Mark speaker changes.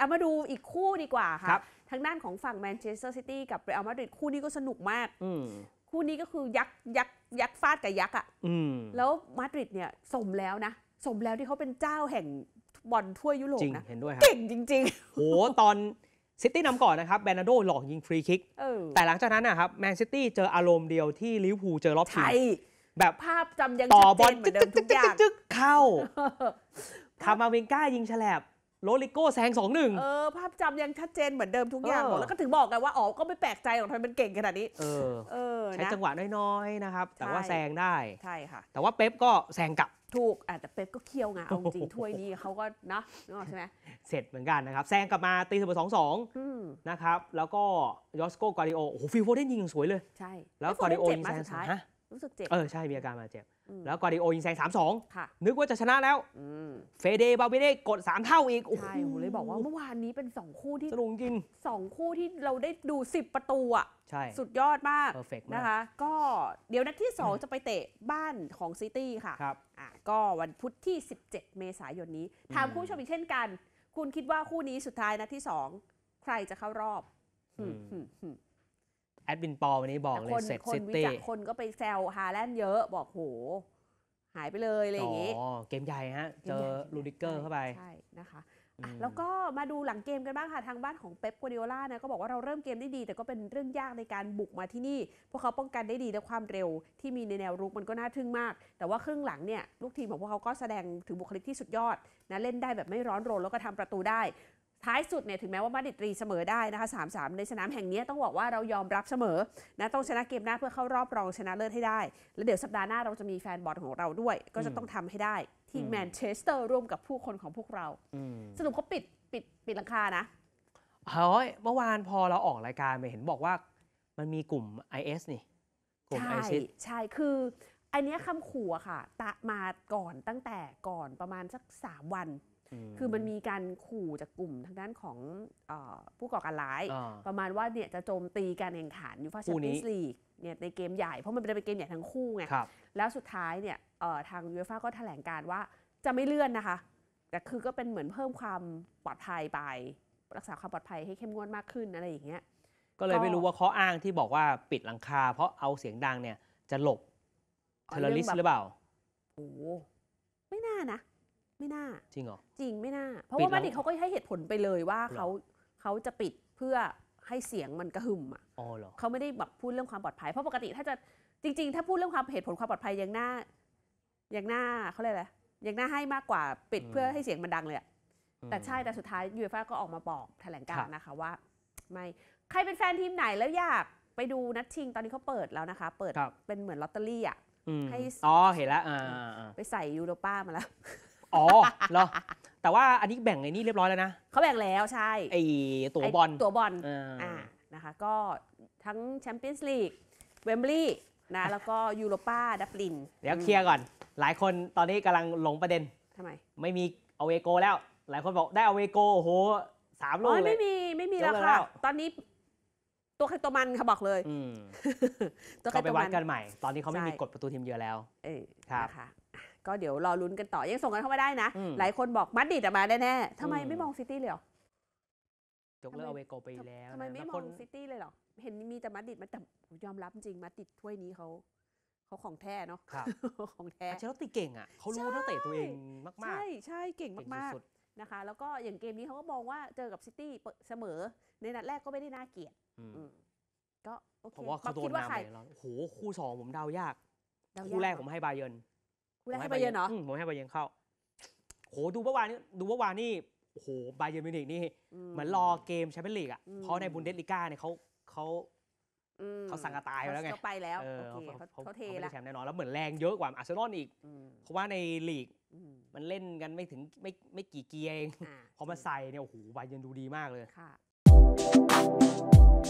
Speaker 1: เอามาดูอีกคู่ดีกว่าค่ะคัทางด้านของฝั่งแมนเชสเตอร์ซิตี้กับเรอัลมาดริดคู่นี้ก็สนุกมากอืคู่นี้ก็คือยักษ์ยักษ์ยักษ์ฟาดกับยักษ์อ่ะแล้วมาดริดเนี่ยสมแล้วนะ สมแล้วที่เขาเป็นเจ้าแห่งบอลทั่วยุโรปนะเห็นด้วยครับเก่งจริง
Speaker 2: โหตอนซิตี้นำก่อนนะครับแบรนาร์โดหลอกยิงฟรีคิกแต่หลังจากนั้นนะครับแมนซิตี้เจออารมณ์เดียวที่ลิเวอร์พูลเจอรอบชิงแบบ
Speaker 1: ภาพจำยังต่อบอลจึ
Speaker 2: ๊เจึ๊หมือนเดิมทุกอย่างจึ๊กเข้าทำมาวิงก้ายิงแฉลบโรลิโก้แซงสองหนึ่งเออภาพจำยังชัดเจนเหมือนเดิมทุกอย่างอหมดแล้วก็ถึงบอกกันว่าอ๋อก็ไม่แปลกใจหรอกทำไมมันเก่งขนาดนี้ เออเออใช้จังหวะน้อยๆนะครับ แต่ว่าแซงได้ ใช่ค่ะ แต่ว่าเป๊ปก็แซงกลับถูกแต่เป๊ปก็เคี่ยวไงเอาจริงถ้วย
Speaker 1: นี้เขาก็นะนึกออกใช่ไหม
Speaker 2: เสร็จเหมือนกันนะครับแซงกลับมาตีเสมอสองสองนะครับแล้วก็ยอสโกกวาดิโอโอ้โหฟิลโฟเดนยิงสวยเลย ใช่ แล้วกวาดิโอยิงมแซงสุดองท้ายฮะรู้สึกเจ็บ เออใช่ มีอาการมาเจ็บ แล้วกอดิโอยิงแซงสามสองค่ะ นึกว่าจะชนะแล้ว เฟเดบาวิเดกดสามเท่าอีก ใช่โหเลยบอกว่าเมื่อวานนี้เป็นสองคู่ที่สนุ
Speaker 1: กริงสองคู่ที่เราได้ดูสิบประตูอ่ะใช่สุดยอดมากนะคะ ก็เดี๋ยวนัดที่สองจะไปเตะบ้านของซิตี้ค่ะครับอ่ะ ก็วันพุธที่ 17 เมษายนนี้ ถามคู่ชมอีกเช่นกัน คุณคิดว่าคู่นี้สุดท้ายนัดที่สองใครจะเข้ารอบ
Speaker 2: แอดวินปอวันนี้บอกเลยเสร็จซิตี้คน
Speaker 1: ก็ไปแซวฮาแลนด์เยอะบอกโหหายไปเลยอะไรอย่างงี้อ๋อ
Speaker 2: เกมใหญ่ฮะ เจอลูดิเกอร์เข้าไปใช่นะคะแล้ว
Speaker 1: ก็มาดูหลังเกมกันบ้างค่ะ ทางบ้านของเป๊ปกัวดิโอล่านะก็บอกว่าเราเริ่มเกมได้ดี แต่ก็เป็นเรื่องยากในการบุกมาที่นี่พวกเขาป้องกันได้ดี และความเร็วที่มีในแนวรุกมันก็น่าทึ่งมาก แต่ว่าครึ่งหลังเนี่ยลูกทีมของพวกเขาก็แสดงถึงบุคลิกที่สุดยอดนะเล่นได้แบบไม่ร้อนรนแล้วก็ทำประตูได้ท้ายสุดเนี่ยถึงแม้ว่ามาดิดรีเสมอได้นะคะสาในสนามแห่งนี้ต้องบอกว่าเรายอมรับเสมอนะต้องชนะเกมหน้าเพื่อเข้ารอบรองชนะเลิศให้ได้แล้วเดี๋ยวสัปดาห์หน้าเราจะมีแฟนบอลของเราด้วย ก็จะต้องทำให้ได้ที่แมนเชสเตอร์ร่วมกับผู้คนของพวกเราสรุปเขาปิดปิด ปิดลังคานะ
Speaker 2: เฮ้ยเมื่อวานพอเราออกรายการไปเห็นบอกว่ามันมีกลุ่ม IS นี่ กลุ่ม i s
Speaker 1: ใช่คืออันนี้คำขู่อะค่ะตะมาก่อนตั้งแต่ก่อนประมาณสักสามวัน คือมันมีการขู่จากกลุ่มทางด้านของอผู้ก่อการร้าย ประมาณว่าเนี่ยจะโจมตีการแข่งขันยูฟ่าแชมเปี้ยนส์ลีกเนี่ยในเกมใหญ่เพราะมันเป็นเกมใหญ่ทั้งคู่ไงแล้วสุดท้ายเนี่ยทางยูฟ่าก็แถลงการว่าจะไม่เลื่อนนะคะแต่คือก็เป็นเหมือนเพิ่มความปลอดภัยไปรักษาความปลอดภัยให้เข้มงวดมากขึ้นอะไรอย่างเงี้ย
Speaker 2: ก็เลยไม่รู้ว่าข้ออ้างที่บอกว่าปิดหลังคาเพราะเอาเสียงดังเนี่ยจะหลบเทเลลิสหรือเปล่า
Speaker 1: โอ้ไม่น่านะ ไม่น่าจริงเหรอจริงไม่น่า เพราะว่าบัณดิเขาก็ให้เหตุผลไปเลยว่าเขาเขาจะปิดเพื่อให้เสียงมันกระหึ่มอ่ะเหรอเขาไม่ได้แบบพูดเรื่องความปลอดภัยเพราะปกติถ้าจะจริง ๆ ถ้าพูดเรื่องความเหตุผลความปลอดภัยยังหน้ายังหน้าเขาเรียกอะไรยังหน้าให้มากกว่าปิดเพื่อให้เสียงมันดังเลยอะแต่ใช่แต่สุดท้ายยูเอฟ่าก็ออกมาบอกแถลงการนะคะว่าไม่ใครเป็นแฟนทีมไหนแล้วอยากไปดูนัดชิงตอนนี้เขาเปิดแล้วนะคะ เปิดเป็นเหมือนลอตเตอรี่อ่ะ
Speaker 2: ให้อ๋อ เห็นแล้วไป
Speaker 1: ใส่ยูโรป้ามาแล้ว
Speaker 2: อ๋อเหรอแต่ว่าอันนี้แบ่งในนี่เรียบร้อยแล้วนะเขาแบ่งแล้วใช่ไอตัวบอลตัวบอลอ่า
Speaker 1: นะคะก็ทั้งแชมเปี้ยนส์ลีกเวมบลีย์นะแล้วก็ยูโรป้าดับลินเดี๋ยวเคลียร์
Speaker 2: ก่อน หลายคนตอนนี้กำลังหลงประเด็นทำไม ไม่มีเอาเวโกแล้ว หลายคนบอกได้เอาเวโกโอ้โหสามลูกเลยไม่มีไม่มีแล้วค่ะตอนนี้ตัวใครตัวมันค่ะบอกเลยอืตัวคก็ไปวัดกันใหม่ ตอนนี้เขาไม่มีกฎประตูทีมเยอะแล้ว เออครับค่ะ
Speaker 1: ก็เดี๋ยวรอลุ้นกันต่อยังส่งกันเข้ามาได้นะหลายคนบอกมัดดิดอะมาแน่ๆทำไมไม่มองซิตี้เลยหรอ
Speaker 2: จกเลิกเอาเวโกไปแล้วทำไมไม่มองซิต
Speaker 1: ี้เลยหรอเห็นมีแต่มัดดิดมาแต่ยอมรับจริงมัดดิดถ้วยนี้เขาเขาของแท้เนาะของ
Speaker 2: แท้เชลติเก่งอ่ะ เขารู้ทังเตะตัวเองมาใช่กใช่เก่งเก่งมากๆ
Speaker 1: นะคะแล้วก็อย่างเกมนี้เขาก็มองว่าเจอกับซิตี้เสมอ ในนัดแรกก็ไม่ได้น่าเกลียดก็โอเคผมว่าเขาโดนนำไปแล้วโ
Speaker 2: หคู่สองผมเดายาก คู่แรกผมให้บาเยินคู่แรกให้บาเยินเหรอผมให้บาเยินเข้าโหดูเมื่อวานนี้ดูเมื่อวานนี่โหบาเยิร์นมิวนิกนี่ เหมือนรอเกมแชมเปี้ยนลีกอ่ะ เพราะในบุนเดสลิก้าเนี่ยเขาเขาเขาสั่งกตายแล้วไง เขาไปแล้วเเขาเทแล้วแชมป์แน่นอน แล้วเหมือนแรงเยอะกว่าอาร์เซนอลอีก เพราะว่าในลีกมันเล่นกันไม่ถึงไม่ไม่กี่เกียร์เองพอมาใส่เนี่ยโอ้โหบาเยนดูดีมากเลย